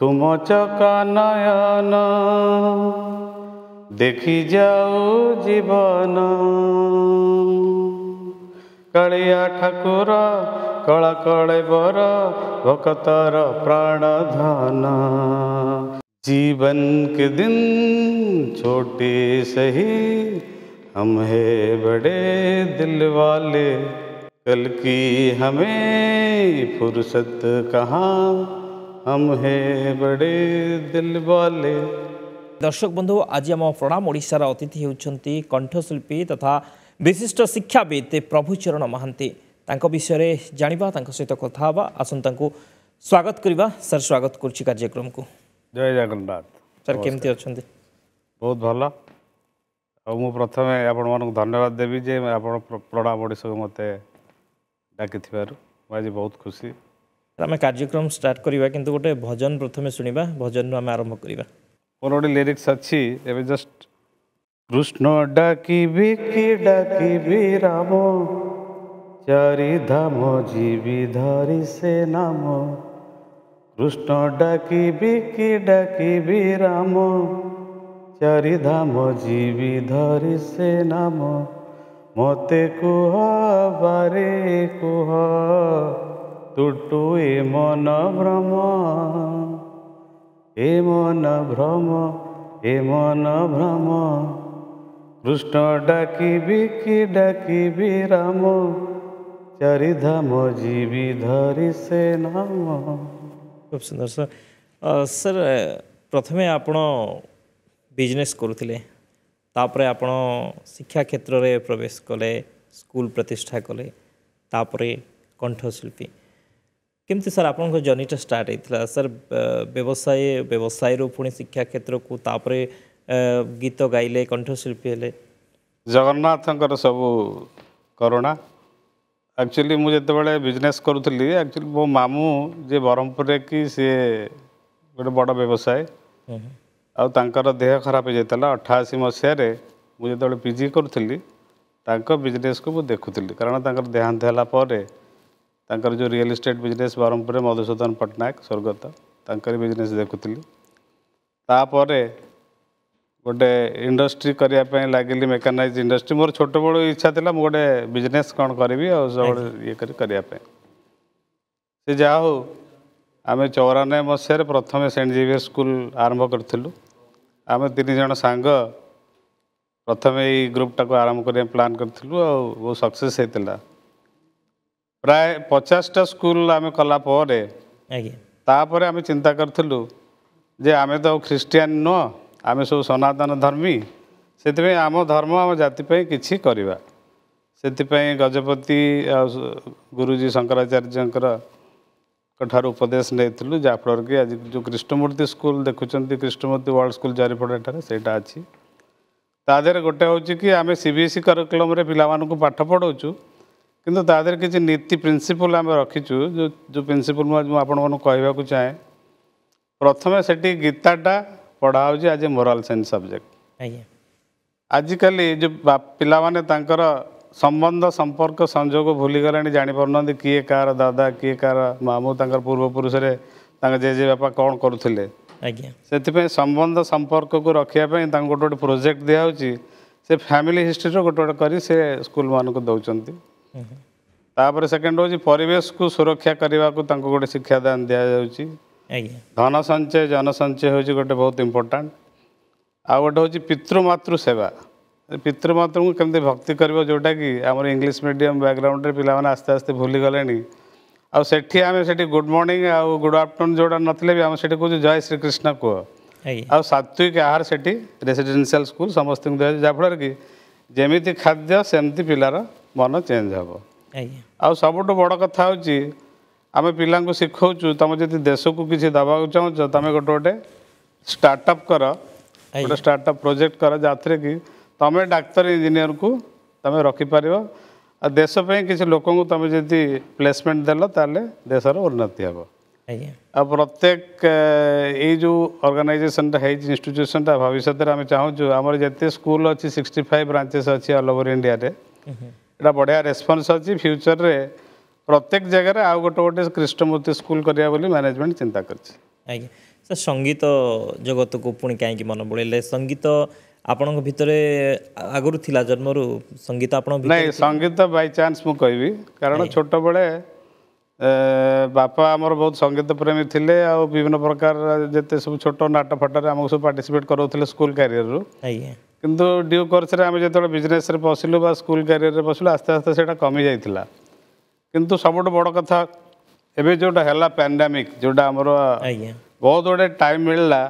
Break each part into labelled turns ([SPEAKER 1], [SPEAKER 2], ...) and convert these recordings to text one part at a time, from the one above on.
[SPEAKER 1] तुम चका नयन देखी जाओ जीवन कलिया ठाकुर कला कले बर भकतर प्राण धन जीवन के दिन छोटे सही हम है बड़े दिल वाले कल की हमें फुर्सत कहाँ हम है बड़े दिल वाले দর্শক বন্ধু আজি আম প্রণাম ওড়িশার অতিথি
[SPEAKER 2] হচ্ছেন কণ্ঠশিল্পী তথা বিশিষ্ট শিক্ষাবিদ প্রভুচরণ মহান্তি তাঁক বিষয়ে জাঁয়া তাঁক সহ কথা হওয়া আসুন তাঁকু স্বাগত করা স্যার স্বাগত করছি
[SPEAKER 1] কার্যক্রমকু জয় জগন্নাথ স্যার কেমতি অনেক বহুত ভালো ଆଉ ମୁଁ ପ୍ରଥମେ ଆପଣମାନଙ୍କୁ ଧନ୍ୟବାଦ ଦେବି ଯେ ଆପଣ ପ୍ରଣାମ ଓଡ଼ିଶାକୁ ମୋତେ ଡାକିଥିବାରୁ ମୁଁ ଆଜି ବହୁତ ଖୁସି आम कार्यक्रम स्टार्ट करवा कि गोटे भजन प्रथम शुणा भजन आम आरंभ करवा मोर गोटे लिरिक्स अच्छी जस्ट कृष्ण डाकिबि कि राम चारि धाम जीवि से नाम कृष्ण डाकिबि कि राम चारि धाम जीवि धरि से नाम मते कुह बारे कह তুটু মন ভ্রম এ মন ভ্রম এ মন ভ্রম কৃষ্ণ ডাকিবি কি ডাকিবি রাম চারিধাম জীবি ধরি সে নাম খুব সুন্দর স্যার
[SPEAKER 2] স্যার প্রথমে আপন বিজনেস করুলে তাপরে আপন শিক্ষা ক্ষেত্রে প্রবেশ কলে স্কুল প্রতিষ্ঠা কলে তাপরে কণ্ঠশিল্পী କେମିତି ସାର୍ ଆପଣଙ୍କ ଜର୍ଣ୍ଣିଟା ଷ୍ଟାର୍ଟ ହେଇଥିଲା ସାର୍ ବ୍ୟବସାୟ ବ୍ୟବସାୟରୁ ପୁଣି ଶିକ୍ଷା କ୍ଷେତ୍ରକୁ ତାପରେ ଗୀତ ଗାଇଲେ କଣ୍ଠଶିଳ୍ପୀ
[SPEAKER 1] ହେଲେ ଜଗନ୍ନାଥଙ୍କର ସବୁ କରୁଣା ଆକ୍ଚୁଆଲି ମୁଁ ଯେତେବେଳେ ବିଜନେସ୍ କରୁଥିଲି ଆକ୍ଚୁଆଲି ମୋ ମାମୁଁ ଯିଏ ବ୍ରହ୍ମପୁରରେ କି ସିଏ ଗୋଟେ ବଡ଼ ବ୍ୟବସାୟ ଆଉ ତାଙ୍କର ଦେହ ଖରାପ ହେଇଯାଇଥିଲା ଅଠାଅଶୀ ମସିହାରେ ମୁଁ ଯେତେବେଳେ ପିଜି କରୁଥିଲି ତାଙ୍କ ବିଜନେସ୍କୁ ମୁଁ ଦେଖୁଥିଲି କାରଣ ତାଙ୍କର ଦେହାନ୍ତ ହେଲା ପରେ ତାଙ୍କର ଯେଉଁ ରିଅଲ ଇଷ୍ଟେଟ୍ ବିଜନେସ୍ ବ୍ରହ୍ମପୁରରେ ମଧୁସୂଦନ ପଟ୍ଟନାୟକ ସ୍ୱର୍ଗତ ତାଙ୍କରି ବିଜନେସ୍ ଦେଖୁଥିଲି ତାପରେ ଗୋଟେ ଇଣ୍ଡଷ୍ଟ୍ରି କରିବା ପାଇଁ ଲାଗିଲି ମେକାନାଇଜ୍ ଇଣ୍ଡଷ୍ଟ୍ରି ମୋର ଛୋଟବେଳୁ ଇଚ୍ଛା ଥିଲା ମୁଁ ଗୋଟେ ବିଜନେସ୍ କ'ଣ କରିବି ଆଉ ସବୁବେଳେ ଇଏ କରି କରିବା ପାଇଁ ସେ ଯାହା ହଉ ଆମେ ଚଉରାନବେ ମସିହାରେ ପ୍ରଥମେ ସେଣ୍ଟ ଜେଭିୟର ସ୍କୁଲ ଆରମ୍ଭ କରିଥିଲୁ ଆମେ ତିନି ଜଣ ସାଙ୍ଗ ପ୍ରଥମେ ଏଇ ଗ୍ରୁପ୍ଟାକୁ ଆରମ୍ଭ କରିବା ପ୍ଲାନ୍ କରିଥିଲୁ ଆଉ ବହୁତ ସକ୍ସେସ୍ ହେଇଥିଲା ପ୍ରାୟ ପଚାଶଟା ସ୍କୁଲ ଆମେ କଲା ପରେ ତାପରେ ଆମେ ଚିନ୍ତା କରିଥିଲୁ ଯେ ଆମେ ତ ଖ୍ରୀଷ୍ଟିଆନ ନୁହଁ ଆମେ ସବୁ ସନାତନ ଧର୍ମୀ ସେଥିପାଇଁ ଆମ ଧର୍ମ ଆମ ଜାତି ପାଇଁ କିଛି କରିବା ସେଥିପାଇଁ ଗଜପତି ଆଉ ଗୁରୁଜୀ ଶଙ୍କରାଚାର୍ଯ୍ୟଙ୍କର ଠାରୁ ଉପଦେଶ ନେଇଥିଲୁ ଯାହାଫଳରେ କି ଆଜି ଯେଉଁ କ୍ରିଷ୍ଣମୂର୍ତ୍ତି ସ୍କୁଲ ଦେଖୁଛନ୍ତି କ୍ରିଷ୍ଣମୂର୍ତ୍ତି ୱାର୍ଲଡ଼ ସ୍କୁଲ ଜାରିପଡ଼ା ଠାରେ ସେଇଟା ଅଛି ତା ଦେହରେ ଗୋଟେ ହେଉଛି କି ଆମେ ସି ବି ପିଲାମାନଙ୍କୁ ପାଠ ପଢ଼ାଉଛୁ କିନ୍ତୁ ତା ଦେହରେ କିଛି ନୀତି ପ୍ରିନ୍ସିପଲ୍ ଆମେ ରଖିଛୁ ଯେଉଁ ଯେଉଁ ପ୍ରିନ୍ସିପଲ୍ ମୁଁ ଆଜି ମୁଁ ଆପଣମାନଙ୍କୁ କହିବାକୁ ଚାହେଁ ପ୍ରଥମେ ସେଠି ଗୀତାଟା ପଢ଼ା ହେଉଛି ଏ ମୋରାଲ୍ ସାଇନ୍ସ ସବଜେକ୍ଟ ଆଜ୍ଞା ଆଜିକାଲି ଯେଉଁ ପିଲାମାନେ ତାଙ୍କର ସମ୍ବନ୍ଧ ସମ୍ପର୍କ ସଂଯୋଗ ଭୁଲିଗଲେଣି ଜାଣିପାରୁନାହାନ୍ତି କିଏ କାହାର ଦାଦା କିଏ କାହାର ମାମୁଁ ତାଙ୍କର ପୂର୍ବପୁରୁଷରେ ତାଙ୍କ ଜେଜେ ବାପା କ'ଣ କରୁଥିଲେ ଆଜ୍ଞା ସେଥିପାଇଁ ସମ୍ବନ୍ଧ ସମ୍ପର୍କକୁ ରଖିବା ପାଇଁ ତାଙ୍କୁ ଗୋଟେ ଗୋଟେ ପ୍ରୋଜେକ୍ଟ ଦିଆହେଉଛି ସେ ଫ୍ୟାମିଲି ହିଷ୍ଟ୍ରିର ଗୋଟେ ଗୋଟେ କରି ସେ ସ୍କୁଲ୍ମାନଙ୍କୁ ଦେଉଛନ୍ତି ତାପରେ ସେକେଣ୍ଡ ହେଉଛି ପରିବେଶକୁ ସୁରକ୍ଷା କରିବାକୁ ତାଙ୍କୁ ଗୋଟେ ଶିକ୍ଷାଦାନ ଦିଆଯାଉଛି ଧନ ସଞ୍ଚୟ ଜନସଞ୍ଚୟ ହେଉଛି ଗୋଟେ ବହୁତ ଇମ୍ପୋର୍ଟାଣ୍ଟ ଆଉ ଗୋଟେ ହେଉଛି ପିତୃମାତୃ ସେବା ପିତୃମାତୃଙ୍କୁ କେମିତି ଭକ୍ତି କରିବ ଯେଉଁଟାକି ଆମର ଇଂଲିଶ ମିଡ଼ିୟମ ବ୍ୟାକ୍ଗ୍ରାଉଣ୍ଡରେ ପିଲାମାନେ ଆସ୍ତେ ଆସ୍ତେ ଭୁଲିଗଲେଣି ଆଉ ସେଠି ଆମେ ସେଠି ଗୁଡ୍ ମର୍ଣ୍ଣିଂ ଆଉ ଗୁଡ୍ ଆଫ୍ଟରନୁନ୍ ଯେଉଁଟା ନଥିଲେ ବି ଆମେ ସେଠି କହୁଛୁ ଜୟ ଶ୍ରୀକୃଷ୍ଣ କୁହ ଆଉ ସାତ୍ୱିକ ଆହାର ସେଠି ରେସିଡେନ୍ସିଆଲ ସ୍କୁଲ ସମସ୍ତଙ୍କୁ ଦିଆଯାଉଛି ଯାହାଫଳରେ କି ଯେମିତି ଖାଦ୍ୟ ସେମିତି ପିଲାର ମନ ଚେଞ୍ଜ ହେବ ଆଉ ସବୁଠୁ ବଡ଼ କଥା ହେଉଛି ଆମେ ପିଲାଙ୍କୁ ଶିଖାଉଛୁ ତୁମେ ଯଦି ଦେଶକୁ କିଛି ଦେବାକୁ ଚାହୁଁଛ ତୁମେ ଗୋଟେ ଗୋଟେ ଷ୍ଟାର୍ଟଅପ୍ କର ଗୋଟେ ଷ୍ଟାର୍ଟଅପ୍ ପ୍ରୋଜେକ୍ଟ କର ଯାହାଥିରେ କି ତୁମେ ଡାକ୍ତର ଇଞ୍ଜିନିୟରକୁ ତୁମେ ରଖିପାରିବ ଆଉ ଦେଶ ପାଇଁ କିଛି ଲୋକଙ୍କୁ ତୁମେ ଯଦି ପ୍ଲେସମେଣ୍ଟ ଦେଲ ତାହେଲେ ଦେଶର ଉନ୍ନତି ହେବ ଆଉ ପ୍ରତ୍ୟେକ ଏଇ ଯେଉଁ ଅର୍ଗାନାଇଜେସନଟା ହେଇଛି ଇନଷ୍ଟିଚ୍ୟୁସନଟା ଭବିଷ୍ୟତରେ ଆମେ ଚାହୁଁଛୁ ଆମର ଯେତେ ସ୍କୁଲ ଅଛି ସିକ୍ସଟି ଫାଇଭ୍ ବ୍ରାଞ୍ଚେସ୍ ଅଛି ଅଲ୍ ଓଭର ଇଣ୍ଡିଆରେ এটা বঢ়িয়া ରେସ୍ପନ୍ସ ଅଛି ଫ୍ୟୁଚର୍ରେ ପ୍ରତ୍ୟେକ ଜାଗାରେ ଆଉ ଗୋଟେ ଗୋଟେ କ୍ରିଷ୍ଣମୂର୍ତ୍ତି ସ୍କୁଲ କରିବା ବୋଲି ମ୍ୟାନେଜମେଣ୍ଟ ଚିନ୍ତା କରିଛି ଆଜ୍ଞା
[SPEAKER 2] ସାର୍ ସଙ୍ଗୀତ ଜଗତକୁ ପୁଣି କାହିଁକି ମନେ ପଡ଼େଇଲେ ସଙ୍ଗୀତ ଆପଣଙ୍କ ଭିତରେ ଆଗରୁ ଥିଲା ଜନ୍ମରୁ ସଙ୍ଗୀତ ଆପଣଙ୍କ ନାଇଁ ସଙ୍ଗୀତ
[SPEAKER 1] ବାଇ ଚାନ୍ସ ମୁଁ କହିବି କାରଣ ଛୋଟବେଳେ ବାପା ଆମର ବହୁତ ସଙ୍ଗୀତ ପ୍ରେମୀ ଥିଲେ ଆଉ ବିଭିନ୍ନ ପ୍ରକାର ଯେତେ ସବୁ ଛୋଟ ନାଟ ଫାଟରେ ଆମକୁ ସବୁ ପାର୍ଟିସିପେଟ୍ କରାଉଥିଲେ ସ୍କୁଲ କ୍ୟାରିୟରରୁ ଆଜ୍ଞା କିନ୍ତୁ ଡ୍ୟୁ କୋର୍ସରେ ଆମେ ଯେତେବେଳେ ବିଜନେସ୍ରେ ପଶିଲୁ ବା ସ୍କୁଲ କ୍ୟାରିୟରରେ ପଶିଲୁ ଆସ୍ତେ ଆସ୍ତେ ସେଇଟା କମିଯାଇଥିଲା କିନ୍ତୁ ସବୁଠୁ ବଡ଼ କଥା ଏବେ ଯେଉଁଟା ହେଲା ପ୍ୟାଣ୍ଡାମିକ୍ ଯେଉଁଟା ଆମର ବହୁତ ଗୁଡ଼ିଏ ଟାଇମ୍ ମିଳିଲା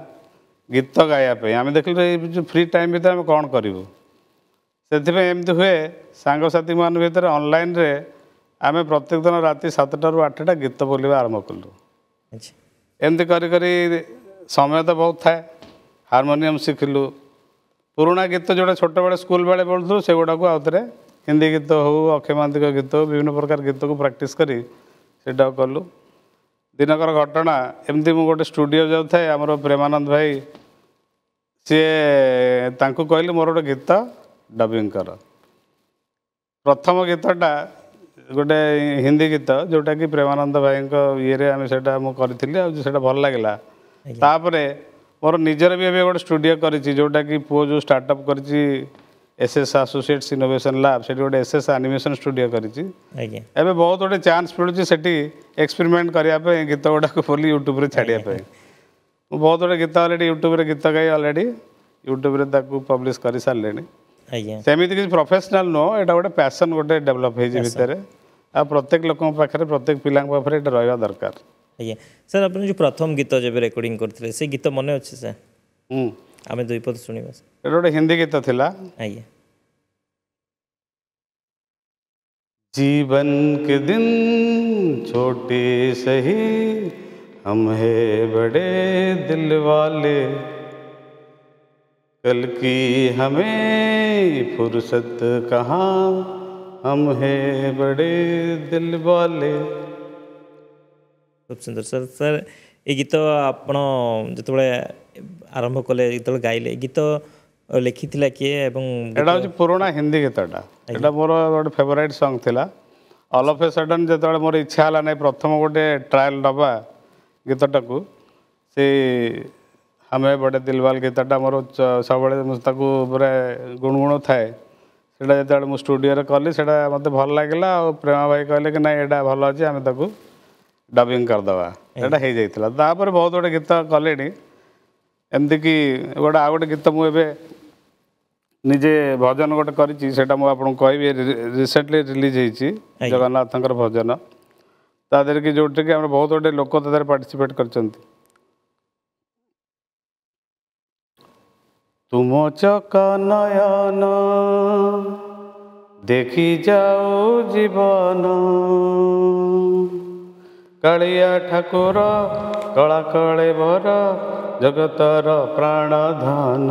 [SPEAKER 1] ଗୀତ ଗାଇବା ପାଇଁ ଆମେ ଦେଖିଲୁ ଏଇ ଯେଉଁ ଫ୍ରି ଟାଇମ୍ ଭିତରେ ଆମେ କ'ଣ କରିବୁ ସେଥିପାଇଁ ଏମିତି ହୁଏ ସାଙ୍ଗସାଥିମାନଙ୍କ ଭିତରେ ଅନଲାଇନ୍ରେ ଆମେ ପ୍ରତ୍ୟେକ ଦିନ ରାତି ସାତଟାରୁ ଆଠଟା ଗୀତ ବୋଲିବା ଆରମ୍ଭ କଲୁ ଏମିତି କରି କରି ସମୟ ତ ବହୁତ ଥାଏ ହାରମୋନିୟମ୍ ଶିଖିଲୁ ପୁରୁଣା ଗୀତ ଯେଉଁଟା ଛୋଟବେଳେ ସ୍କୁଲ ବେଳେ ପଢ଼ୁଥିଲୁ ସେଗୁଡ଼ାକୁ ଆଉ ଥରେ ହିନ୍ଦୀ ଗୀତ ହେଉ ଅକ୍ଷୟ ମହାନ୍ତିଙ୍କ ଗୀତ ହେଉ ବିଭିନ୍ନ ପ୍ରକାର ଗୀତକୁ ପ୍ରାକ୍ଟିସ୍ କରି ସେଇଟାକୁ କଲୁ ଦିନକର ଘଟଣା ଏମିତି ମୁଁ ଗୋଟେ ଷ୍ଟୁଡ଼ିଓ ଯାଉଥାଏ ଆମର ପ୍ରେମାନନ୍ଦ ଭାଇ ସିଏ ତାଙ୍କୁ କହିଲି ମୋର ଗୋଟେ ଗୀତ ଡବିଂ କର ପ୍ରଥମ ଗୀତଟା ଗୋଟେ ହିନ୍ଦୀ ଗୀତ ଯେଉଁଟାକି ପ୍ରେମାନନ୍ଦ ଭାଇଙ୍କ ଇଏରେ ଆମେ ସେଇଟା ମୁଁ କରିଥିଲି ଆଉ ସେଇଟା ଭଲ ଲାଗିଲା ତାପରେ ମୋର ନିଜର ବି ଏବେ ଗୋଟେ ଷ୍ଟୁଡ଼ିଓ କରିଛି ଯେଉଁଟାକି ପୁଅ ଯେଉଁ ଷ୍ଟାର୍ଟଅପ୍ କରିଛି S S associates innovation lab ସେଠି ଗୋଟେ ଏସ୍ ଏସ୍ ଆନିମେସନ୍ ଷ୍ଟୁଡ଼ିଓ କରିଛି ଏବେ ବହୁତ ଗୋଟେ ଚାନ୍ସ ମିଳୁଛି ସେଠି ଏକ୍ସପେରିମେଣ୍ଟ କରିବା ପାଇଁ ଗୀତ ଗୁଡ଼ାକୁ ବୋଲି ୟୁଟ୍ୟୁବ୍ରେ ଛାଡ଼ିବା ପାଇଁ ମୁଁ ବହୁତ ଗୋଟେ ଗୀତ ଅଲରେଡ଼ି ୟୁଟ୍ୟୁବ୍ରେ ଗୀତ ଗାଇ ଅଲରେଡ଼ି ୟୁଟ୍ୟୁବ୍ରେ ତାକୁ ପବ୍ଲିଶ୍ କରିସାରିଲେଣି ସେମିତି କିଛି ପ୍ରଫେସନାଲ୍ ନୁହଁ ଏଇଟା ଗୋଟେ ପ୍ୟାସନ୍ ଗୋଟେ ଡେଭଲପ୍ ହେଇଛି ଭିତରେ ଆଉ ପ୍ରତ୍ୟେକ ଲୋକଙ୍କ ପାଖରେ ପ୍ରତ୍ୟେକ ପିଲାଙ୍କ ପାଖରେ ଏଇଟା ରହିବା ଦରକାର ଆଜ୍ଞା ସାର୍ ଆପଣ ଯେଉଁ ପ୍ରଥମ ଗୀତ ଯେବେ ରେକର୍ଡିଂ
[SPEAKER 2] କରିଥିଲେ ସେ ଗୀତ ମନେ ଅଛି ସାର୍ ଆମେ ଦୁଇ ପଦ ଶୁଣିବା ସାର୍ ଏଇଟା ଗୋଟେ ହିନ୍ଦୀ ଗୀତ ଥିଲା
[SPEAKER 1] ଆଜ୍ଞା जीवन के दिन छोटे सही हम है बड़े दिल वाले कल की हमें फुर्सत कहाँ हम है बड़े दिल वाले ଖୁବ୍ ସୁନ୍ଦର ସାର୍ ସାର୍ ଏ ଗୀତ ଆପଣ ଯେତେବେଳେ ଆରମ୍ଭ କଲେ ଯେତେବେଳେ ଗାଇଲେ ଗୀତ ଲେଖିଥିଲା କିଏ ଏବଂ ଏଇଟା ହେଉଛି ପୁରୁଣା ହିନ୍ଦୀ ଗୀତଟା ଏଇଟା ମୋର ଗୋଟେ ଫେଭରାଇଟ୍ ସଙ୍ଗ୍ ଥିଲା ଅଲ୍ ଅଫ୍ ଏ ସଡନ୍ ଯେତେବେଳେ ମୋର ଇଚ୍ଛା ହେଲା ନାହିଁ ପ୍ରଥମ ଗୋଟେ ଟ୍ରାଏଲ୍ ନେବା ଗୀତଟାକୁ ସେ ଆମେ ବଡ଼େ ଦିଲବାଲ ଗୀତଟା ମୋର ସବୁବେଳେ ମୁଁ ତାକୁ ପୁରା ଗୁଣଗୁଣ ଥାଏ ସେଇଟା ଯେତେବେଳେ ମୁଁ ଷ୍ଟୁଡ଼ିଓରେ କଲି ସେଇଟା ମୋତେ ଭଲ ଲାଗିଲା ଆଉ ପ୍ରେମା ଭାଇ କହିଲେ କି ନାଇଁ ଏଇଟା ଭଲ ଅଛି ଆମେ ତାକୁ ଡବିଂ କରିଦେବା ସେଇଟା ହେଇଯାଇଥିଲା ତାପରେ ବହୁତ ଗୁଡ଼ିଏ ଗୀତ କଲେଣି ଏମିତିକି ଗୋଟେ ଆଉ ଗୋଟେ ଗୀତ ମୁଁ ଏବେ ନିଜେ ଭଜନ ଗୋଟେ କରିଛି ସେଇଟା ମୁଁ ଆପଣଙ୍କୁ କହିବି ରିସେଣ୍ଟଲି ରିଲିଜ୍ ହେଇଛି ଜଗନ୍ନାଥଙ୍କର ଭଜନ ତା ଦେହରେ କି ଯେଉଁଟାକି ଆମର ବହୁତ ଗୁଡ଼ିଏ ଲୋକ ତା ଦେହରେ ପାର୍ଟିସିପେଟ୍ କରିଛନ୍ତି তুম চক নয়ন দেখি যাও জীবন କାଳିଆ ଠାକୁର କଳା କଳେ ବର ଜଗତର ପ୍ରାଣ ଧନ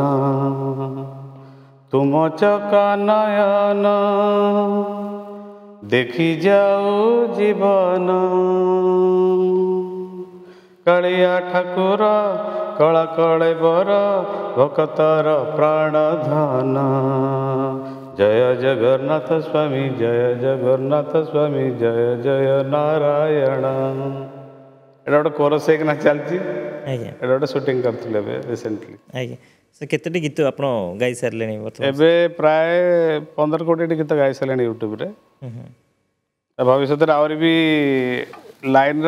[SPEAKER 1] ତୁମ ଚକା ନୟନ ଦେଖିଯାଉ ଜୀବନ କାଳିଆ ଠାକୁର କଳା କଳେ ବର ଭକତର ପ୍ରାଣ ଧନ जय जगन्नाथ स्वामी जय जगन्नाथ स्वामी जय जय नारायण एडा कोरस एक ना चलची आज्ञा प्राय 15 कोटी गीत गाई सरलेनी YouTube हम्म। भविष्य तर आवरी भी लाइन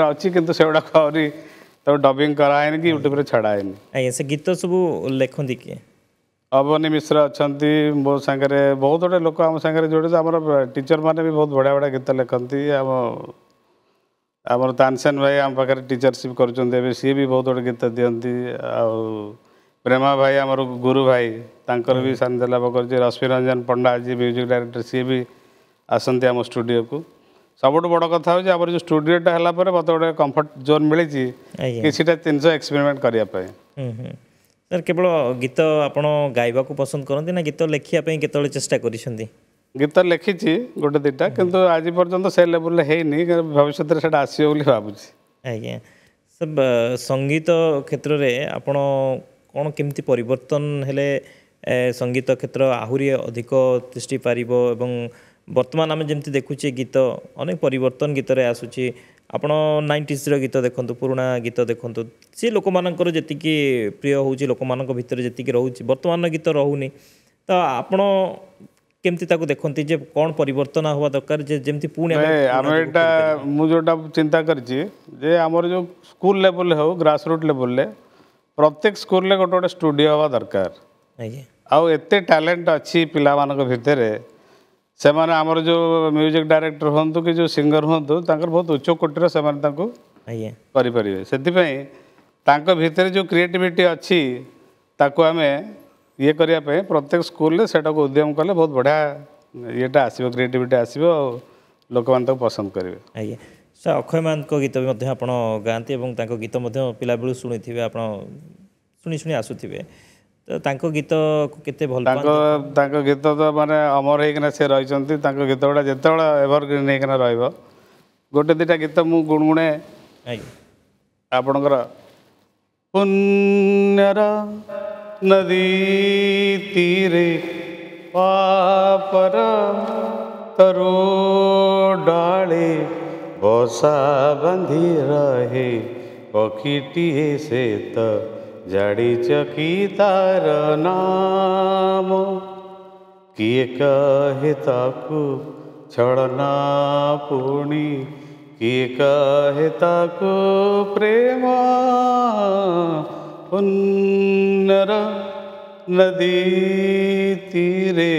[SPEAKER 1] डबिंग तो कराएन कि गीत सब लेखन दिके ଅବନୀ ମିଶ୍ର ଅଛନ୍ତି ମୋ ସାଙ୍ଗରେ ବହୁତ ଗୁଡ଼ିଏ ଲୋକ ଆମ ସାଙ୍ଗରେ ଯୋଡ଼ିତ ଆମର ଟିଚର୍ମାନେ ବି ବହୁତ ବଢ଼ିଆ ବଢ଼ିଆ ଗୀତ ଲେଖନ୍ତି ଆମ ଆମର ତାନସେନ ଭାଇ ଆମ ପାଖରେ ଟିଚରସିପ୍ କରୁଛନ୍ତି ଏବେ ସିଏ ବି ବହୁତ ଗୁଡ଼ିଏ ଗୀତ ଦିଅନ୍ତି ଆଉ ପ୍ରେମା ଭାଇ ଆମର ଗୁରୁ ଭାଇ ତାଙ୍କର ବି ସାନ୍ଧ୍ୟ ଲାଭ କରିଛି ରଶ୍ମି ରଞ୍ଜନ ପଣ୍ଡା ଆଜି ମ୍ୟୁଜିକ୍ ଡାଇରେକ୍ଟର ସିଏ ବି ଆସନ୍ତି ଆମ ଷ୍ଟୁଡ଼ିଓକୁ ସବୁଠୁ ବଡ଼ କଥା ହେଉଛି ଆମର ଯେଉଁ ଷ୍ଟୁଡ଼ିଓଟା ହେଲା ପରେ ମୋତେ ଗୋଟେ କମ୍ଫର୍ଟ ଜୋନ୍ ମିଳିଛି କିଛିଟା ଜିନିଷ ଏକ୍ସପେରିମେଣ୍ଟ କରିବା ପାଇଁ
[SPEAKER 2] ସାର୍ କେବଳ ଗୀତ ଆପଣ ଗାଇବାକୁ ପସନ୍ଦ କରନ୍ତି ନା ଗୀତ ଲେଖିବା ପାଇଁ
[SPEAKER 1] କେତେବେଳେ ଚେଷ୍ଟା କରିଛନ୍ତି ଗୀତ ଲେଖିଛି ଗୋଟେ ଦୁଇଟା କିନ୍ତୁ ଆଜି ପର୍ଯ୍ୟନ୍ତ ସେ ଲେବୁଲ୍ରେ ହେଇନି ଭବିଷ୍ୟତରେ ସେଇଟା ଆସିବ ବୋଲି ଭାବୁଛି ଆଜ୍ଞା ସାର୍ ସଙ୍ଗୀତ କ୍ଷେତ୍ରରେ
[SPEAKER 2] ଆପଣ କ'ଣ କେମିତି ପରିବର୍ତ୍ତନ ହେଲେ ସଙ୍ଗୀତ କ୍ଷେତ୍ର ଆହୁରି ଅଧିକ ତିଷ୍ଠି ପାରିବ ଏବଂ ବର୍ତ୍ତମାନ ଆମେ ଯେମିତି ଦେଖୁଛେ ଗୀତ ଅନେକ ପରିବର୍ତ୍ତନ ଗୀତରେ ଆସୁଛି ଆପଣ ନାଇଣ୍ଟିସ୍ର ଗୀତ ଦେଖନ୍ତୁ ପୁରୁଣା ଗୀତ ଦେଖନ୍ତୁ ସେ ଲୋକମାନଙ୍କର ଯେତିକି ପ୍ରିୟ ହେଉଛି ଲୋକମାନଙ୍କ ଭିତରେ ଯେତିକି ରହୁଛି ବର୍ତ୍ତମାନର ଗୀତ ରହୁନି ତ ଆପଣ କେମିତି ତାକୁ ଦେଖନ୍ତି ଯେ କ'ଣ ପରିବର୍ତ୍ତନ ହେବା ଦରକାର ଯେ ଯେମିତି ପୁଣି ଆମେ ଏଇଟା
[SPEAKER 1] ମୁଁ ଯେଉଁଟା ଚିନ୍ତା କରିଛି ଯେ ଆମର ଯେଉଁ ସ୍କୁଲ ଲେବଲ୍ରେ ହେଉ ଗ୍ରାସ୍ ରୁଟ୍ ଲେଭେଲରେ ପ୍ରତ୍ୟେକ ସ୍କୁଲରେ ଗୋଟେ ଗୋଟେ ଷ୍ଟୁଡ଼ିଓ ହେବା ଦରକାର ଆଜ୍ଞା ଆଉ ଏତେ ଟ୍ୟାଲେଣ୍ଟ ଅଛି ପିଲାମାନଙ୍କ ଭିତରେ ସେମାନେ ଆମର ଯେଉଁ ମ୍ୟୁଜିକ୍ ଡାଇରେକ୍ଟର ହୁଅନ୍ତୁ କି ଯେଉଁ ସିଙ୍ଗର ହୁଅନ୍ତୁ ତାଙ୍କର ବହୁତ ଉଚ୍ଚ କୋଟିର ସେମାନେ ତାଙ୍କୁ କରିପାରିବେ ସେଥିପାଇଁ ତାଙ୍କ ଭିତରେ ଯେଉଁ କ୍ରିଏଟିଭିଟି ଅଛି ତାକୁ ଆମେ ଇଏ କରିବା ପାଇଁ ପ୍ରତ୍ୟେକ ସ୍କୁଲରେ ସେଟାକୁ ଉଦ୍ୟମ କଲେ ବହୁତ ବଢ଼ିଆ ଇଏଟା ଆସିବ କ୍ରିଏଟିଭିଟି ଆସିବ ଆଉ ଲୋକମାନେ ତାକୁ ପସନ୍ଦ କରିବେ ଆଜ୍ଞା
[SPEAKER 2] ସାର୍ ଅକ୍ଷୟ ମହାନ୍ତଙ୍କ ଗୀତ ବି ମଧ୍ୟ ଆପଣ ଗାଆନ୍ତି ଏବଂ ତାଙ୍କ ଗୀତ ମଧ୍ୟ ପିଲାବେଳୁ ଶୁଣିଥିବେ ଆପଣ ଶୁଣି ଶୁଣି ଆସୁଥିବେ ତାଙ୍କ ଗୀତକୁ କେତେ ଭଲ ତାଙ୍କ
[SPEAKER 1] ତାଙ୍କ ଗୀତ ତ ମାନେ ଅମର ହେଇକିନା ସେ ରହିଛନ୍ତି ତାଙ୍କ ଗୀତ ଗୁଡ଼ା ଯେତେବେଳେ ଏଭରଗ୍ରୀନ୍ ହେଇକିନା ରହିବ ଗୋଟେ ଦୁଇଟା ଗୀତ ମୁଁ ଗୁଣଗୁଣେ ଆପଣଙ୍କର ପୁଣ୍ୟର ନଦୀ ତୀରେ ପାପର ତରୁ ଡାଳେ ବସା ବାନ୍ଧି ରହେ ପକ୍ଷୀଟିଏ ସେ ତ जड़ी चकी तार नाम किए कहता को छड़ना पुणी किए कहता को प्रेम उन्नर नदी तीरे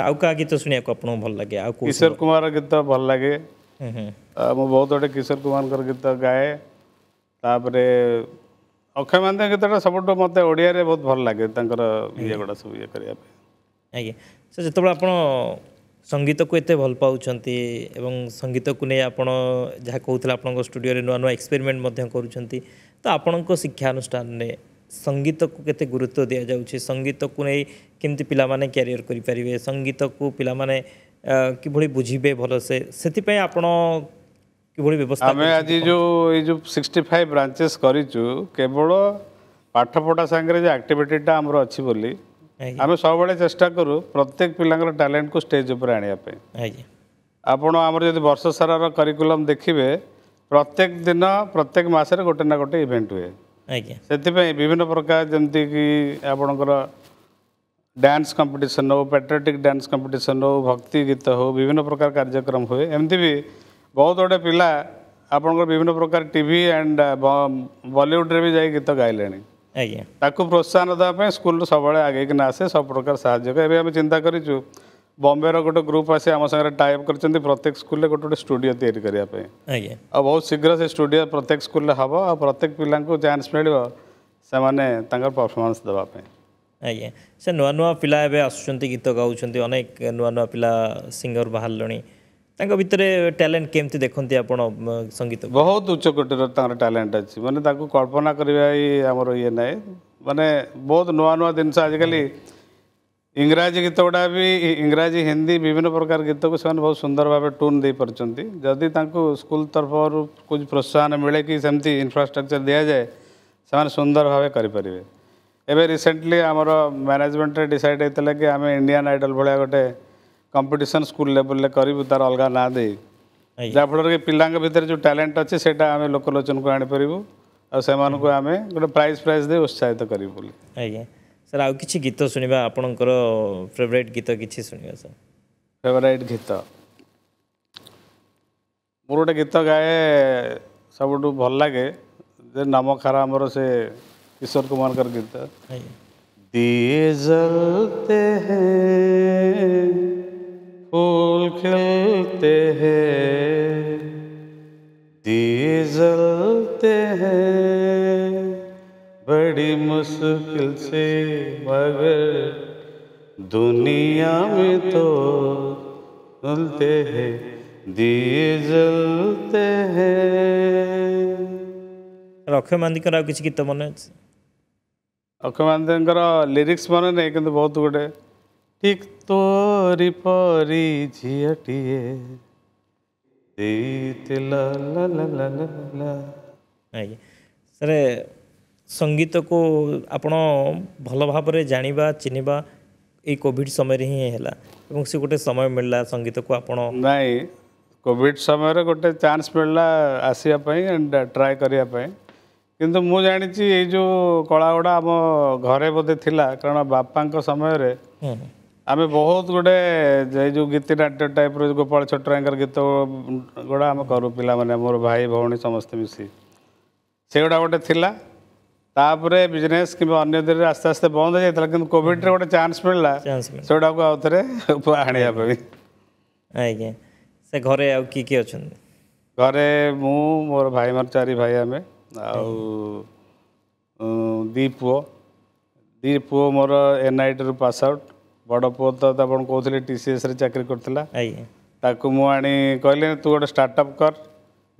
[SPEAKER 1] आउ का गीत सुनिए को भल लगे किशोर कुमार गीत तो भल लगे
[SPEAKER 2] हम्म,
[SPEAKER 1] हम्म। मुझे बहुत बड़े किशोर कुमार गीत गाए ତାପରେ ଅକ୍ଷୟ ମହାନ୍ତି ଗୀତଟା ସବୁଠୁ ମୋତେ ଓଡ଼ିଆରେ ବହୁତ ଭଲ ଲାଗେ ତାଙ୍କର ଇଏ ଗୁଡ଼ା ସବୁ ଇଏ କରିବା ପାଇଁ ଆଜ୍ଞା ସାର୍ ଯେତେବେଳେ ଆପଣ ସଙ୍ଗୀତକୁ ଏତେ ଭଲ ପାଉଛନ୍ତି
[SPEAKER 2] ଏବଂ ସଙ୍ଗୀତକୁ ନେଇ ଆପଣ ଯାହା କହୁଥିଲେ ଆପଣଙ୍କ ଷ୍ଟୁଡ଼ିଓରେ ନୂଆ ନୂଆ ଏକ୍ସପେରିମେଣ୍ଟ ମଧ୍ୟ କରୁଛନ୍ତି ତ ଆପଣଙ୍କ ଶିକ୍ଷାନୁଷ୍ଠାନରେ ସଙ୍ଗୀତକୁ କେତେ ଗୁରୁତ୍ୱ ଦିଆଯାଉଛି ସଙ୍ଗୀତକୁ ନେଇ କେମିତି ପିଲାମାନେ କ୍ୟାରିୟର କରିପାରିବେ ସଙ୍ଗୀତକୁ ପିଲାମାନେ କିଭଳି ବୁଝିବେ ଭଲସେ ସେଥିପାଇଁ ଆପଣ କିଭଳି ବ୍ୟବସ୍ଥା ଆମେ ଆଜି
[SPEAKER 1] ଯେଉଁ ଏଇ ଯେଉଁ ସିକ୍ସଟି ଫାଇଭ୍ ବ୍ରାଞ୍ଚେସ୍ କରିଛୁ କେବଳ ପାଠପଢ଼ା ସାଙ୍ଗରେ ଯେ ଆକ୍ଟିଭିଟିଟା ଆମର ଅଛି ବୋଲି ଆମେ ସବୁବେଳେ ଚେଷ୍ଟା କରୁ ପ୍ରତ୍ୟେକ ପିଲାଙ୍କର ଟ୍ୟାଲେଣ୍ଟକୁ ଷ୍ଟେଜ୍ ଉପରେ ଆଣିବା ପାଇଁ ଆପଣ ଆମର ଯଦି ବର୍ଷ ସାରାର କରିକୁଲମ୍ ଦେଖିବେ ପ୍ରତ୍ୟେକ ଦିନ ପ୍ରତ୍ୟେକ ମାସରେ ଗୋଟେ ନା ଗୋଟେ ଇଭେଣ୍ଟ ହୁଏ ସେଥିପାଇଁ ବିଭିନ୍ନ ପ୍ରକାର ଯେମିତିକି ଆପଣଙ୍କର ଡ୍ୟାନ୍ସ କମ୍ପିଟିସନ୍ ହେଉ ପାଟ୍ରିଅଟିକ୍ ଡ୍ୟାନ୍ସ କମ୍ପିଟିସନ୍ ହେଉ ଭକ୍ତି ଗୀତ ହେଉ ବିଭିନ୍ନ ପ୍ରକାର କାର୍ଯ୍ୟକ୍ରମ ହୁଏ ଏମିତି ବି ବହୁତ ଗୁଡ଼ିଏ ପିଲା ଆପଣଙ୍କର ବିଭିନ୍ନ ପ୍ରକାର ଟିଭି ଆଣ୍ଡ ବଲିଉଡ଼ରେ ବି ଯାଇ ଗୀତ ଗାଇଲେଣି ଆଜ୍ଞା ତାକୁ ପ୍ରୋତ୍ସାହନ ଦେବା ପାଇଁ ସ୍କୁଲରୁ ସବୁବେଳେ ଆଗେଇକିନା ଆସେ ସବୁ ପ୍ରକାର ସାହାଯ୍ୟ ଏବେ ଆମେ ଚିନ୍ତା କରିଛୁ ବମ୍ବେର ଗୋଟେ ଗ୍ରୁପ୍ ଆସି ଆମ ସାଙ୍ଗରେ ଟାଇପ୍ କରିଛନ୍ତି ପ୍ରତ୍ୟେକ ସ୍କୁଲରେ ଗୋଟେ ଗୋଟେ ଷ୍ଟୁଡ଼ିଓ ତିଆରି କରିବା ପାଇଁ ଆଜ୍ଞା ଆଉ ବହୁତ ଶୀଘ୍ର ସେ ଷ୍ଟୁଡ଼ିଓ ପ୍ରତ୍ୟେକ ସ୍କୁଲରେ ହେବ ଆଉ ପ୍ରତ୍ୟେକ ପିଲାଙ୍କୁ ଚାନ୍ସ ମିଳିବ ସେମାନେ ତାଙ୍କର ପରଫର୍ମାନ୍ସ ଦେବା ପାଇଁ ଆଜ୍ଞା ସେ ନୂଆ ନୂଆ
[SPEAKER 2] ପିଲା ଏବେ ଆସୁଛନ୍ତି ଗୀତ ଗାଉଛନ୍ତି ଅନେକ ନୂଆ ନୂଆ ପିଲା ସିଙ୍ଗର ବାହାରିଲେଣି ତାଙ୍କ ଭିତରେ ଟ୍ୟାଲେଣ୍ଟ କେମିତି ଦେଖନ୍ତି ଆପଣ ସଙ୍ଗୀତ
[SPEAKER 1] ବହୁତ ଉଚ୍ଚକୋଟୀର ତାଙ୍କର ଟ୍ୟାଲେଣ୍ଟ ଅଛି ମାନେ ତାକୁ କଳ୍ପନା କରିବା ହିଁ ଆମର ଇଏ ନାହିଁ ମାନେ ବହୁତ ନୂଆ ନୂଆ ଜିନିଷ ଆଜିକାଲି ଇଂରାଜୀ ଗୀତ ଗୁଡ଼ା ବି ଇଂରାଜୀ ହିନ୍ଦୀ ବିଭିନ୍ନ ପ୍ରକାର ଗୀତକୁ ସେମାନେ ବହୁତ ସୁନ୍ଦର ଭାବେ ଟୁନ୍ ଦେଇପାରୁଛନ୍ତି ଯଦି ତାଙ୍କୁ ସ୍କୁଲ ତରଫରୁ କିଛି ପ୍ରୋତ୍ସାହନ ମିଳେ କି ସେମିତି ଇନଫ୍ରାଷ୍ଟ୍ରକ୍ଚର୍ ଦିଆଯାଏ ସେମାନେ ସୁନ୍ଦର ଭାବେ କରିପାରିବେ ଏବେ ରିସେଣ୍ଟଲି ଆମର ମ୍ୟାନେଜମେଣ୍ଟରେ ଡିସାଇଡ଼ ହେଇଥିଲା କି ଆମେ ଇଣ୍ଡିଆନ୍ ଆଇଡ଼ଲ୍ ଭଳିଆ ଗୋଟେ कंपिटन स्कूल लेवल कर अलग ना दे जहाँफल कि पिला जो टैलेंट अच्छे से आम लोकलोचन को आनीपरू और आम गोटे प्राइज प्राइज दे उत्साहित करूँ सर आज किसी गीत शुणा आपण फेवरेट गीत किसी शुणा सर फेवरेट गीत मोर गोटे गीत गाए सब भल लगे नाम खार आमर से किशोर कुमार गीत दिए जलते हैं करते हैं बड़ी मुश्किल से मगर दुनिया में तो चलते हैं दिए जलते हैं अक्षय मांदी का कुछ गीत मन अच्छे अक्षय मांदी लिरिक्स मन नहीं बहुत गुटे ठीक तोरी परी झीटे ला ला ला ला ला ला। ଆଜ୍ଞା ସାର୍
[SPEAKER 2] ସଙ୍ଗୀତକୁ ଆପଣ ଭଲ ଭାବରେ ଜାଣିବା ଚିହ୍ନିବା
[SPEAKER 1] ଏଇ କୋଭିଡ଼ ସମୟରେ ହିଁ ହେଲା ଏବଂ ସେ ଗୋଟେ ସମୟ ମିଳିଲା ସଙ୍ଗୀତକୁ ଆପଣ ନାଇଁ କୋଭିଡ଼ ସମୟରେ ଗୋଟେ ଚାନ୍ସ ମିଳିଲା ଆସିବା ପାଇଁ ଆଣ୍ଡ ଟ୍ରାଏ କରିବା ପାଇଁ କିନ୍ତୁ ମୁଁ ଜାଣିଛି ଏଇ ଯେଉଁ କଳାଗୁଡ଼ା ଆମ ଘରେ ବୋଧେ ଥିଲା କାରଣ ବାପାଙ୍କ ସମୟରେ ଆମେ ବହୁତ ଗୋଟେ ଏଇ ଯେଉଁ ଗୀତି ନାଟ୍ୟ ଟାଇପ୍ର ଗୋପାଳ ଛୋଟରାଙ୍କର ଗୀତ ଗୁଡ଼ା ଆମେ କରୁ ପିଲାମାନେ ମୋର ଭାଇ ଭଉଣୀ ସମସ୍ତେ ମିଶି সেগুড়া গোটে লা তাপরে বিজনেস কিংবা অন্য দিকে আস্তে আস্তে বন্ধ হয়ে যাই কিন্তু কোভিডরে গোটে চান্স মিললা সেগুড়া আউথরে আনিয়া পাই আজ্ঞা সে ঘরে আউ কি কি অছন্তি ঘরে মু মোর ভাই মোর চারি ভাই আমি আউ ଦି ପୁଅ ଦି ପୁଅ ମୋର ଏନ୍ଆଇଟିରୁ ପାସ୍ ଆଉଟ୍ ବଡ଼ ପୁଅ ତ ଆପଣ କହୁଥିଲେ ଟିସିଏସ୍ରେ ଚାକିରି କରିଥିଲା ତାକୁ ମୁଁ ଆଣି କହିଲେ ତୁ ଗୋଟେ ଷ୍ଟାର୍ଟଅପ୍ କର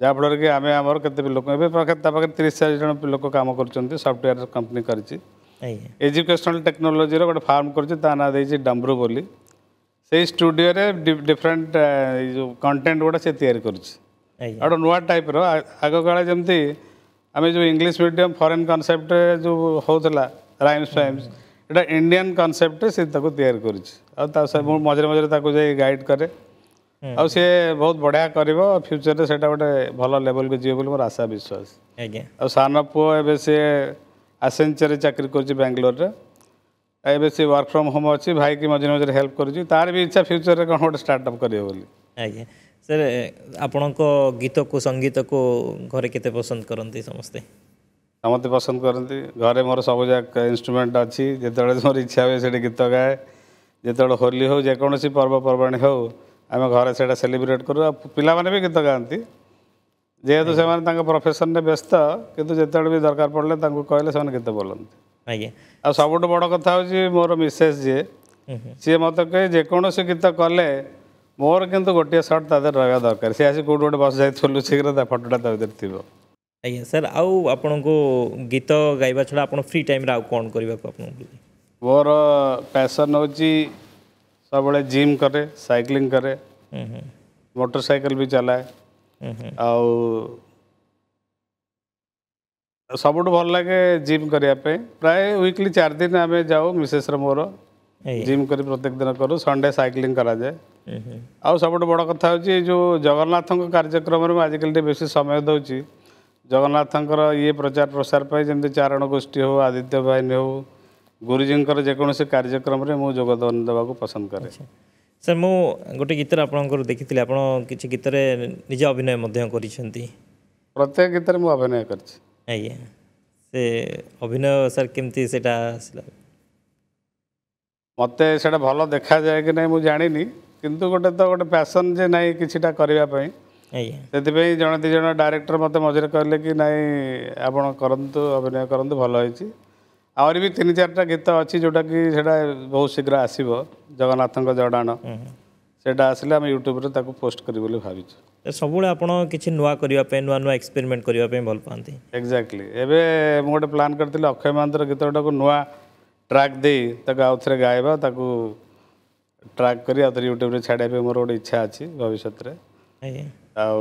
[SPEAKER 1] ଯାହାଫଳରେ କି ଆମେ ଆମର କେତେ ଲୋକ ଏବେ ପାଖରେ ତା ପାଖରେ ତିରିଶ ଚାଳିଶ ଜଣ ଲୋକ କାମ କରୁଛନ୍ତି ସଫ୍ଟୱେୟାର କମ୍ପାନୀ କରିଛି ଏଜୁକେସନାଲ ଟେକ୍ନୋଲୋଜିର ଗୋଟେ ଫାର୍ମ କରିଛି ତା ନାଁ ଦେଇଛି ଡମ୍ବ୍ରୁ ବୋଲି ସେଇ ଷ୍ଟୁଡ଼ିଓରେ ଡିଫରେଣ୍ଟ ଏଇ ଯେଉଁ କଣ୍ଟେଣ୍ଟ ଗୁଡ଼ା ସେ ତିଆରି କରୁଛି ଗୋଟେ ନୂଆ ଟାଇପ୍ର ଆଗକାଳେ ଯେମିତି ଆମେ ଯେଉଁ ଇଂଲିଶ ମିଡ଼ିୟମ୍ ଫରେନ୍ କନସେପ୍ଟ ଯେଉଁ ହେଉଥିଲା ରାଇମ୍ସ ଫାଇମ୍ସ ଏଇଟା ଇଣ୍ଡିଆନ୍ କନସେପ୍ଟରେ ସେ ତାକୁ ତିଆରି କରୁଛି ଆଉ ତା ମୁଁ ମଝିରେ ମଝିରେ ତାକୁ ଯାଇ ଗାଇଡ଼ କରେ ଆଉ ସେ ବହୁତ ବଢ଼ିଆ କରିବ ଫ୍ୟୁଚରରେ ସେଇଟା ଗୋଟେ ଭଲ ଲେଭଲକୁ ଯିବ ବୋଲି ମୋର ଆଶା ବିଶ୍ୱାସ ଆଜ୍ଞା ଆଉ ସାନ ପୁଅ ଏବେ ସେ ଆସେନ୍ସରେ ଚାକିରି କରୁଛି ବାଙ୍ଗାଲୋରରେ ଏବେ ସେ ୱାର୍କ ଫ୍ରମ୍ ହୋମ୍ ଅଛି ଭାଇକି ମଝିରେ ମଝିରେ ହେଲ୍ପ କରୁଛି ତାର ବି ଇଚ୍ଛା ଫ୍ୟୁଚରରେ କ'ଣ ଗୋଟେ ଷ୍ଟାର୍ଟଅପ୍ କରିବ ବୋଲି ଆଜ୍ଞା ସାର୍ ଆପଣଙ୍କ ଗୀତକୁ ସଙ୍ଗୀତକୁ ଘରେ କେତେ ପସନ୍ଦ କରନ୍ତି ସମସ୍ତେ ସମସ୍ତେ ପସନ୍ଦ କରନ୍ତି ଘରେ ମୋର ସବୁ ଯାକ ଇନଷ୍ଟ୍ରୁମେଣ୍ଟ ଅଛି ଯେତେବେଳେ ମୋର ଇଚ୍ଛା ହୁଏ ସେଠି ଗୀତ ଗାଏ ଯେତେବେଳେ ହୋଲି ହେଉ ଯେକୌଣସି ପର୍ବପର୍ବାଣି ହେଉ ଆମେ ଘରେ ସେଇଟା ସେଲିବ୍ରେଟ୍ କରୁ ଆଉ ପିଲାମାନେ ବି ଗୀତ ଗାଆନ୍ତି ଯେହେତୁ ସେମାନେ ତାଙ୍କ ପ୍ରଫେସନ୍ରେ ବ୍ୟସ୍ତ କିନ୍ତୁ ଯେତେବେଳେ ବି ଦରକାର ପଡ଼ିଲେ ତାଙ୍କୁ କହିଲେ ସେମାନେ ଗୀତ ବୋଲନ୍ତି ଆଜ୍ଞା ଆଉ ସବୁଠୁ ବଡ଼ କଥା ହେଉଛି ମୋର ମିସେସ୍ ଯିଏ ସିଏ ମୋତେ କହେ ଯେକୌଣସି ଗୀତ କଲେ ମୋର କିନ୍ତୁ ଗୋଟିଏ ସଟ୍ ତା ଦେହରେ ରହିବା ଦରକାର ସେ ଆସି କେଉଁଠି ଗୋଟେ ବସ ଯାଇ ଥୁଲୁ ଶୀଘ୍ର ତା ଫଟୋଟା ତା ଭିତରେ ଥିବ ଆଜ୍ଞା ସାର୍ ଆଉ ଆପଣଙ୍କୁ
[SPEAKER 2] ଗୀତ ଗାଇବା ଛଡ଼ା ଆପଣ ଫ୍ରି ଟାଇମ୍ରେ ଆଉ କ'ଣ କରିବାକୁ ଆପଣଙ୍କୁ
[SPEAKER 1] ମୋର ପ୍ୟାସନ୍ ହେଉଛି सब जिम करे साइकिलिंग करे मोटरसाइकिल भी चलाए आ सब भल लगे जिम करने प्राय विकली चार दिन आम जाऊ मिसेस मोर जिम कर प्रत्येक दिन करू संडे साइकिलिंग करा जाए आउ सब बड़ कथा हूँ जो जगन्नाथ कार्यक्रम में आजिकल बेस समय दौर जगन्नाथ ये प्रचार प्रसार पर चारण गोष्ठी हो आदित्य बाहन हो ଗୁରୁଜୀଙ୍କର ଯେକୌଣସି କାର୍ଯ୍ୟକ୍ରମରେ ମୁଁ ଯୋଗଦାନ ଦେବାକୁ ପସନ୍ଦ କରେ
[SPEAKER 2] ସାର୍ ମୁଁ ଗୋଟେ ଗୀତରେ ଆପଣଙ୍କର ଦେଖିଥିଲି ଆପଣ କିଛି ଗୀତରେ ନିଜେ ଅଭିନୟ ମଧ୍ୟ କରିଛନ୍ତି
[SPEAKER 1] ପ୍ରତ୍ୟେକ ଗୀତରେ ମୁଁ ଅଭିନୟ କରିଛି ଆଜ୍ଞା ସେ ଅଭିନୟ ସାର୍ କେମିତି ସେଇଟା ଆସିଲା ମୋତେ ସେଇଟା ଭଲ ଦେଖାଯାଏ କି ନାହିଁ ମୁଁ ଜାଣିନି କିନ୍ତୁ ଗୋଟେ ତ ଗୋଟେ ପ୍ୟାସନ୍ ଯେ ନାହିଁ କିଛିଟା କରିବା ପାଇଁ ସେଥିପାଇଁ ଜଣେ ଦୁଇ ଜଣ ଡାଇରେକ୍ଟର ମୋତେ ମଝିରେ କହିଲେ କି ନାଇଁ ଆପଣ କରନ୍ତୁ ଅଭିନୟ କରନ୍ତୁ ଭଲ ହେଇଛି ଆହୁରି ବି ତିନି ଚାରିଟା ଗୀତ ଅଛି ଯେଉଁଟାକି ସେଇଟା ବହୁତ ଶୀଘ୍ର ଆସିବ ଜଗନ୍ନାଥଙ୍କ ଜଡ଼ାଣ ସେଇଟା ଆସିଲେ ଆମେ ୟୁଟ୍ୟୁବ୍ରେ ତାକୁ ପୋଷ୍ଟ କରିବୁ ବୋଲି ଭାବିଛୁ
[SPEAKER 2] ସବୁବେଳେ ଆପଣ କିଛି ନୂଆ କରିବା ପାଇଁ ନୂଆ ନୂଆ ଏକ୍ସପେରିମେଣ୍ଟ କରିବା ପାଇଁ ଭଲ ପାଆନ୍ତି
[SPEAKER 1] ଏକ୍ଜାକ୍ଟଲି ଏବେ ମୁଁ ଗୋଟେ ପ୍ଲାନ୍ କରିଥିଲି ଅକ୍ଷୟ ମହାନ୍ତର ଗୀତଟାକୁ ନୂଆ ଟ୍ରାକ୍ ଦେଇ ତାକୁ ଆଉଥରେ ଗାଇବା ତାକୁ ଟ୍ରାକ୍ କରି ଆଉଥରେ ୟୁଟ୍ୟୁବ୍ରେ ଛାଡ଼ିବା ପାଇଁ ମୋର ଗୋଟେ ଇଚ୍ଛା ଅଛି ଭବିଷ୍ୟତରେ ଆଉ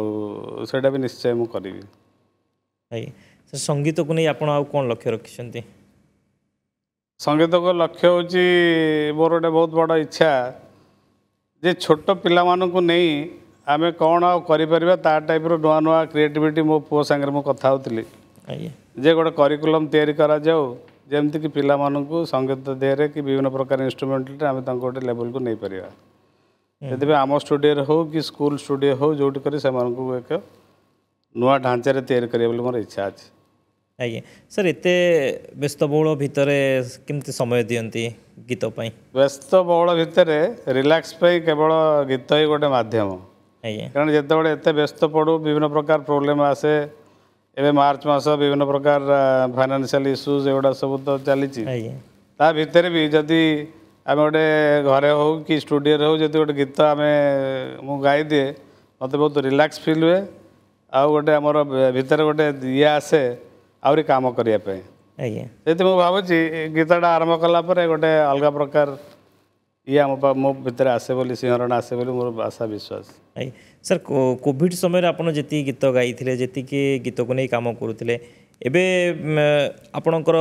[SPEAKER 1] ସେଇଟା ବି ନିଶ୍ଚୟ ମୁଁ କରିବି ଆଜ୍ଞା
[SPEAKER 2] ସାର୍ ସଙ୍ଗୀତକୁ ନେଇ ଆପଣ
[SPEAKER 1] ଆଉ କ'ଣ ଲକ୍ଷ୍ୟ ରଖିଛନ୍ତି ସଙ୍ଗୀତକୁ ଲକ୍ଷ୍ୟ ହେଉଛି ମୋର ଗୋଟେ ବହୁତ ବଡ଼ ଇଚ୍ଛା ଯେ ଛୋଟ ପିଲାମାନଙ୍କୁ ନେଇ ଆମେ କ'ଣ ଆଉ କରିପାରିବା ତା ଟାଇପ୍ର ନୂଆ ନୂଆ କ୍ରିଏଟିଭିଟି ମୋ ପୁଅ ସାଙ୍ଗରେ ମୁଁ କଥା ହେଉଥିଲି ଯେ ଗୋଟେ କରିକୁଲମ୍ ତିଆରି କରାଯାଉ ଯେମିତିକି ପିଲାମାନଙ୍କୁ ସଙ୍ଗୀତ ଦେହରେ କି ବିଭିନ୍ନ ପ୍ରକାର ଇନଷ୍ଟ୍ରୁମେଣ୍ଟରେ ଆମେ ତାଙ୍କୁ ଗୋଟେ ଲେବଲ୍କୁ ନେଇପାରିବା ସେଥିପାଇଁ ଆମ ଷ୍ଟୁଡ଼ିଓରେ ହେଉ କି ସ୍କୁଲ ଷ୍ଟୁଡ଼ିଓ ହେଉ ଯେଉଁଠି କରି ସେମାନଙ୍କୁ ଏକ ନୂଆ ଢାଞ୍ଚାରେ ତିଆରି କରିବା ବୋଲି ମୋର ଇଚ୍ଛା ଅଛି ଆଜ୍ଞା ସାର୍ ଏତେ ବ୍ୟସ୍ତବହୁଳ ଭିତରେ କେମିତି ସମୟ ଦିଅନ୍ତି ଗୀତ ପାଇଁ ବ୍ୟସ୍ତବହୁଳ ଭିତରେ ରିଲାକ୍ସ ପାଇଁ କେବଳ ଗୀତ ହିଁ ଗୋଟେ ମାଧ୍ୟମ ଆଜ୍ଞା କାରଣ ଯେତେବେଳେ ଏତେ ବ୍ୟସ୍ତ ପଡ଼ୁ ବିଭିନ୍ନ ପ୍ରକାର ପ୍ରୋବ୍ଲେମ୍ ଆସେ ଏବେ ମାର୍ଚ୍ଚ ମାସ ବିଭିନ୍ନ ପ୍ରକାର ଫାଇନାନ୍ସିଆଲ ଇସ୍ୟୁଜ୍ ଏଗୁଡ଼ା ସବୁ ତ ଚାଲିଛି ତା ଭିତରେ ବି ଯଦି ଆମେ ଗୋଟେ ଘରେ ହେଉ କି ଷ୍ଟୁଡ଼ିଓରେ ହେଉ ଯଦି ଗୋଟେ ଗୀତ ଆମେ ମୁଁ ଗାଇଦିଏ ମୋତେ ବହୁତ ରିଲାକ୍ସ ଫିଲ୍ ହୁଏ ଆଉ ଗୋଟେ ଆମର ଭିତରେ ଗୋଟେ ଇଏ ଆସେ ଆହୁରି କାମ କରିବା ପାଇଁ ଆଜ୍ଞା ସେଇଠି ମୁଁ ଭାବୁଛି ଗୀତଟା ଆରମ୍ଭ କଲା ପରେ ଗୋଟେ ଅଲଗା ପ୍ରକାର ଇଏ ଆମ ମୋ ଭିତରେ ଆସେ ବୋଲି ସିଂହରଣ ଆସେ ବୋଲି ମୋର ଆଶା ବିଶ୍ୱାସ ସାର୍
[SPEAKER 2] କୋଭିଡ଼ ସମୟରେ ଆପଣ ଯେତିକି ଗୀତ ଗାଇଥିଲେ ଯେତିକି ଗୀତକୁ ନେଇ କାମ କରୁଥିଲେ ଏବେ ଆପଣଙ୍କର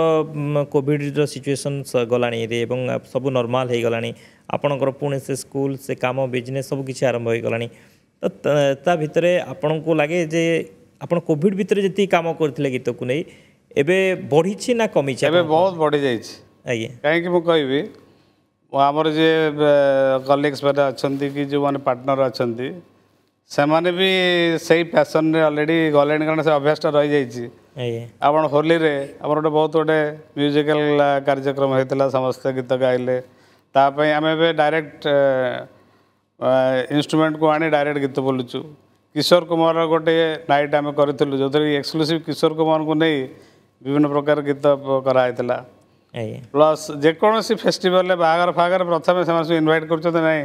[SPEAKER 2] କୋଭିଡ଼ର ସିଚୁଏସନ୍ ଗଲାଣି ଏବଂ ସବୁ ନର୍ମାଲ୍ ହୋଇଗଲାଣି ଆପଣଙ୍କର ପୁଣି ସେ ସ୍କୁଲ ସେ କାମ ବିଜନେସ୍ ସବୁ କିଛି ଆରମ୍ଭ ହୋଇଗଲାଣି ତ ତା ଭିତରେ ଆପଣଙ୍କୁ ଲାଗେ ଯେ ଆପଣ କୋଭିଡ୍ ଭିତରେ ଯେତିକି କାମ କରିଥିଲେ ଗୀତକୁ ନେଇ ଏବେ
[SPEAKER 1] ବଢ଼ିଛି ନା କମିଛି ଏବେ ବହୁତ ବଢ଼ିଯାଇଛି ଆଜ୍ଞା କାହିଁକି ମୁଁ କହିବି ଆମର ଯିଏ କଲିଗ୍ସ ମାନେ ଅଛନ୍ତି କି ଯେଉଁମାନେ ପାର୍ଟନର ଅଛନ୍ତି ସେମାନେ ବି ସେଇ ପ୍ୟାସନ୍ରେ ଅଲରେଡ଼ି ଗଲେଣି କାରଣ ସେ ଅଭ୍ୟାସଟା ରହିଯାଇଛି ଆପଣ ହୋଲିରେ ଆମର ଗୋଟେ ବହୁତ ଗୋଟେ ମ୍ୟୁଜିକାଲ କାର୍ଯ୍ୟକ୍ରମ ହେଇଥିଲା ସମସ୍ତେ ଗୀତ ଗାଇଲେ ତା ପାଇଁ ଆମେ ଏବେ ଡାଇରେକ୍ଟ ଇନଷ୍ଟ୍ରୁମେଣ୍ଟକୁ ଆଣି ଡାଇରେକ୍ଟ ଗୀତ ବୋଲୁଛୁ କିଶୋର କୁମାରର ଗୋଟିଏ ନାଇଟ୍ ଆମେ କରିଥିଲୁ ଯେଉଁଥିରେ କି ଏକ୍ସକ୍ଲୁସିଭ୍ କିଶୋର କୁମାରଙ୍କୁ ନେଇ ବିଭିନ୍ନ ପ୍ରକାର ଗୀତ କରାହେଇଥିଲା ପ୍ଲସ୍ ଯେକୌଣସି ଫେଷ୍ଟିଭାଲରେ ବାହାଘର ଫାହାଘର ପ୍ରଥମେ ସେମାନେ ସବୁ ଇନଭାଇଟ୍ କରୁଛନ୍ତି ନାହିଁ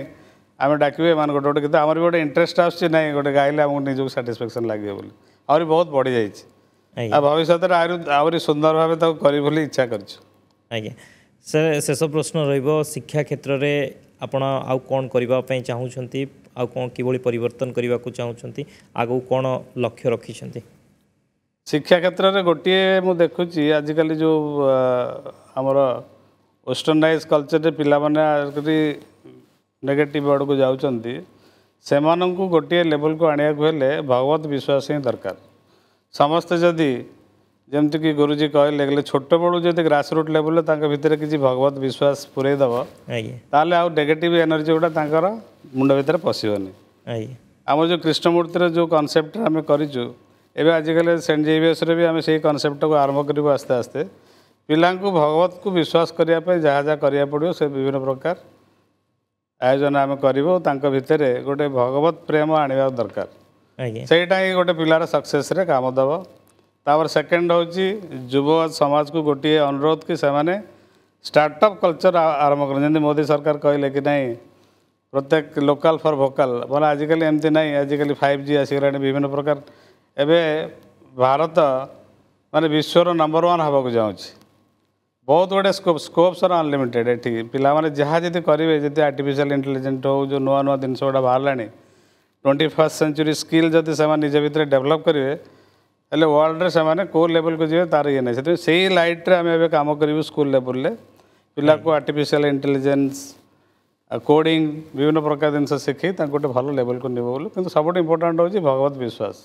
[SPEAKER 1] ଆମେ ଡାକିବୁ ଏମାନେ ଗୋଟେ ଗୋଟେ ଗୀତ ଆମର ବି ଗୋଟେ ଇଣ୍ଟରେଷ୍ଟ ଆସୁଛି ନାହିଁ ଗୋଟେ ଗାଇଲେ ଆମକୁ ନିଜକୁ ସାଟିସ୍ଫ୍ୟାକ୍ସନ୍ ଲାଗିବ ବୋଲି ଆହୁରି ବହୁତ ବଢ଼ିଯାଇଛି ଆଉ ଭବିଷ୍ୟତରେ ଆହୁରି ଆହୁରି ସୁନ୍ଦର ଭାବେ ତାକୁ କରିବୁ ବୋଲି ଇଚ୍ଛା କରିଛୁ ଆଜ୍ଞା
[SPEAKER 2] ସାର୍ ଶେଷ ପ୍ରଶ୍ନ ରହିବ ଶିକ୍ଷା କ୍ଷେତ୍ରରେ ଆପଣ ଆଉ କ'ଣ କରିବା ପାଇଁ ଚାହୁଁଛନ୍ତି ଆଉ କ'ଣ କିଭଳି ପରିବର୍ତ୍ତନ କରିବାକୁ ଚାହୁଁଛନ୍ତି
[SPEAKER 1] ଆଗକୁ କ'ଣ ଲକ୍ଷ୍ୟ ରଖିଛନ୍ତି ଶିକ୍ଷା କ୍ଷେତ୍ରରେ ଗୋଟିଏ ମୁଁ ଦେଖୁଛି ଆଜିକାଲି ଯେଉଁ ଆମର ୱେଷ୍ଟର୍ଣ୍ଣାଇଜ୍ କଲଚରରେ ପିଲାମାନେ ଆଗରି ନେଗେଟିଭ୍ ଆଡ଼କୁ ଯାଉଛନ୍ତି ସେମାନଙ୍କୁ ଗୋଟିଏ ଲେଭେଲକୁ ଆଣିବାକୁ ହେଲେ ଭଗବତ ବିଶ୍ୱାସ ହିଁ ଦରକାର ସମସ୍ତେ ଯଦି ଯେମିତିକି ଗୁରୁଜୀ କହିଲେ ହେଲେ ଛୋଟବେଳୁ ଯଦି ଗ୍ରାସରୁଟ୍ ଲେଭେଲରେ ତାଙ୍କ ଭିତରେ କିଛି ଭଗବତ ବିଶ୍ୱାସ ପୁରେଇ ଦେବ ତାହେଲେ ଆଉ ନେଗେଟିଭ୍ ଏନର୍ଜି ଗୁଡ଼ା ତାଙ୍କର ମୁଣ୍ଡ ଭିତରେ ପଶିବନି ଆମର ଯେଉଁ କୃଷ୍ଣମୂର୍ତ୍ତିର ଯେଉଁ କନସେପ୍ଟ ଆମେ କରିଛୁ ଏବେ ଆଜିକାଲି ସେଣ୍ଟ ଜେଭିଏସ୍ରେ ବି ଆମେ ସେଇ କନସେପ୍ଟକୁ ଆରମ୍ଭ କରିବୁ ଆସ୍ତେ ଆସ୍ତେ ପିଲାଙ୍କୁ ଭଗବତକୁ ବିଶ୍ୱାସ କରିବା ପାଇଁ ଯାହା ଯାହା କରିବାକୁ ପଡ଼ିବ ସେ ବିଭିନ୍ନ ପ୍ରକାର ଆୟୋଜନ ଆମେ କରିବୁ ତାଙ୍କ ଭିତରେ ଗୋଟେ ଭଗବତ ପ୍ରେମ ଆଣିବା ଦରକାର ସେଇଟା ହିଁ ଗୋଟେ ପିଲାର ସକ୍ସେସ୍ରେ କାମ ଦେବ ତାପରେ ସେକେଣ୍ଡ ହେଉଛି ଯୁବ ସମାଜକୁ ଗୋଟିଏ ଅନୁରୋଧ କି ସେମାନେ ଷ୍ଟାର୍ଟଅପ୍ କଲଚର୍ ଆରମ୍ଭ କରନ୍ତି ଯେମିତି ମୋଦି ସରକାର କହିଲେ କି ନାହିଁ प्रत्येक लोकाल फॉर भोकाल मैंने आजिकल एमती ना आजिकल फाइव जी गला विभिन्न प्रकार एवं भारत मानते विश्वर नंबर वन हाबक जाऊँगी बहुत गुड स्कोप स्कोप्स अनलिमिटेड ये पाने जहाँ जी करेंगे जितने आर्टिफिशियल इंटेलिजेंट हो जो नुआ नुआ जिनस गुटा बाहर ट्वेंटी फास्ट सेंचुरी स्किल जब से भितर डेभलप करेंगे हेल्ले वर्ल्ड में से लेवल को जी तार ये ना से लाइट्रे आम एम कर स्कूल लेवल पिला को आर्टिफिशियल इंटेलीजेन्स କୋଡ଼ିଂ ବିଭିନ୍ନ ପ୍ରକାର ଜିନିଷ ଶିଖେଇ ତାଙ୍କୁ ଗୋଟେ ଭଲ ଲେଭେଲକୁ ନେବ ବୋଲି କିନ୍ତୁ ସବୁଠୁ ଇମ୍ପୋର୍ଟାଣ୍ଟ ହେଉଛି ଭଗବତ ବିଶ୍ୱାସ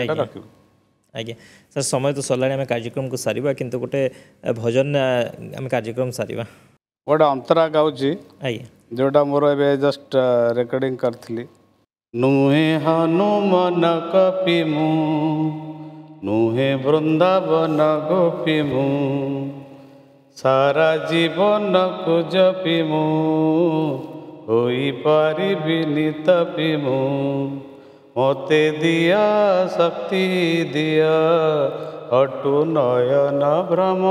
[SPEAKER 1] ଏଇଟା ରଖିବୁ ଆଜ୍ଞା ସାର୍ ସମୟ ତ ସରିଲାଣି ଆମେ କାର୍ଯ୍ୟକ୍ରମକୁ ସାରିବା କିନ୍ତୁ
[SPEAKER 2] ଗୋଟେ ଭଜନ ଆମେ କାର୍ଯ୍ୟକ୍ରମ ସାରିବା
[SPEAKER 1] ଗୋଟେ ଅନ୍ତରା ଗାଉଛି ଆଜ୍ଞା ଯେଉଁଟା ମୋର ଏବେ ଜଷ୍ଟ ରେକର୍ଡିଂ କରିଥିଲି ନୁହେଁ ହନୁମନ କପି ମୁଁ ନୁହେଁ ବୃନ୍ଦାବନ ଗୋପୀ ମୁଁ सारा जीवन को जपी मुपरि मु मत दिया शक्ति दिया अटु नयन भ्रम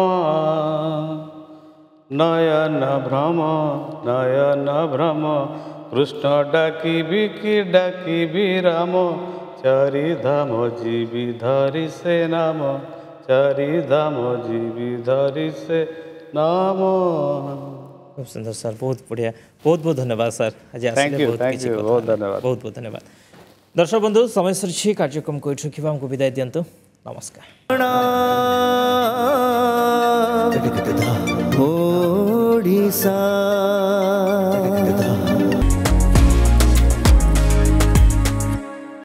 [SPEAKER 1] नयन भ्रम नयन भ्रम कृष्ण डाक कि डाकबी राम चारि धाम जीवी धरी से नाम चारि धाम जीवी धरी से नमो खूब सुंदर सर बहुत बढ़िया
[SPEAKER 2] बहुत बहुत धन्यवाद सर आज थैंक यू थैंक यू बहुत धन्यवाद बहुत बहुत धन्यवाद दर्शक बंधु समय सर सरछि कार्यक्रम को एठु आमको विदाय दियंतु नमस्कार ओडिसा